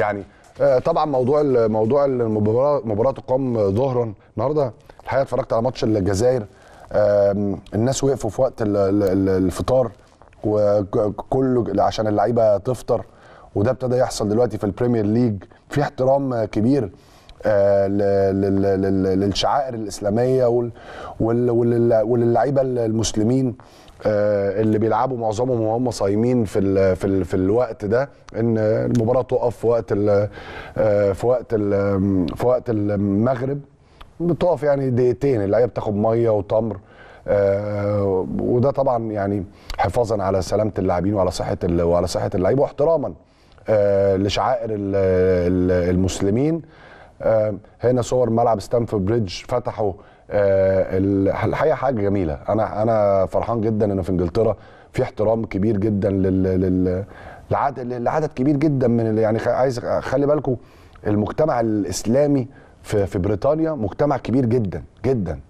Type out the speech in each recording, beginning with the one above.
يعني آه، طبعا موضوع موضوع المباراه مباراه تقام ظهرا النهارده الحقيقه اتفرجت على ماتش الجزائر الناس وقفوا في وقت الفطار وكله عشان اللعيبه تفطر وده ابتدى يحصل دلوقتي في البريمير ليج في احترام كبير آه، للشعائر الاسلاميه وللعيبه المسلمين آه، اللي بيلعبوا معظمهم وهم صايمين في في في الوقت ده ان المباراه تقف في وقت الـ آه، في وقت الـ في وقت المغرب بتقف يعني دقيقتين اللعيبه بتاخد ميه وتمر وده طبعا يعني حفاظا على سلامه اللاعبين وعلى صحه وعلى صحه اللعيبه واحتراما لشعائر المسلمين هنا صور ملعب ستانفورد بريدج فتحوا آه، الحقيقه حاجه جميله انا انا فرحان جدا ان في انجلترا في احترام كبير جدا لل لعدد لعدد كبير جدا من يعني عايز خلي بالكم المجتمع الاسلامي في في بريطانيا مجتمع كبير جدا جدا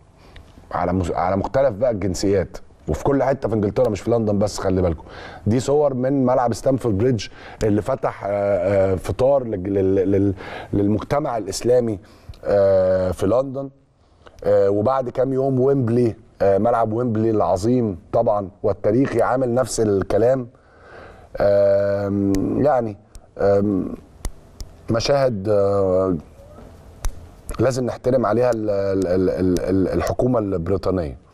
على على مختلف بقى الجنسيات وفي كل حته في انجلترا مش في لندن بس خلي بالكم دي صور من ملعب ستانفورد بريدج اللي فتح آه، آه، فطار للمجتمع الاسلامي آه، في لندن وبعد كام يوم ويمبلي ملعب ويمبلي العظيم طبعا والتاريخي عامل نفس الكلام يعني مشاهد لازم نحترم عليها الحكومه البريطانيه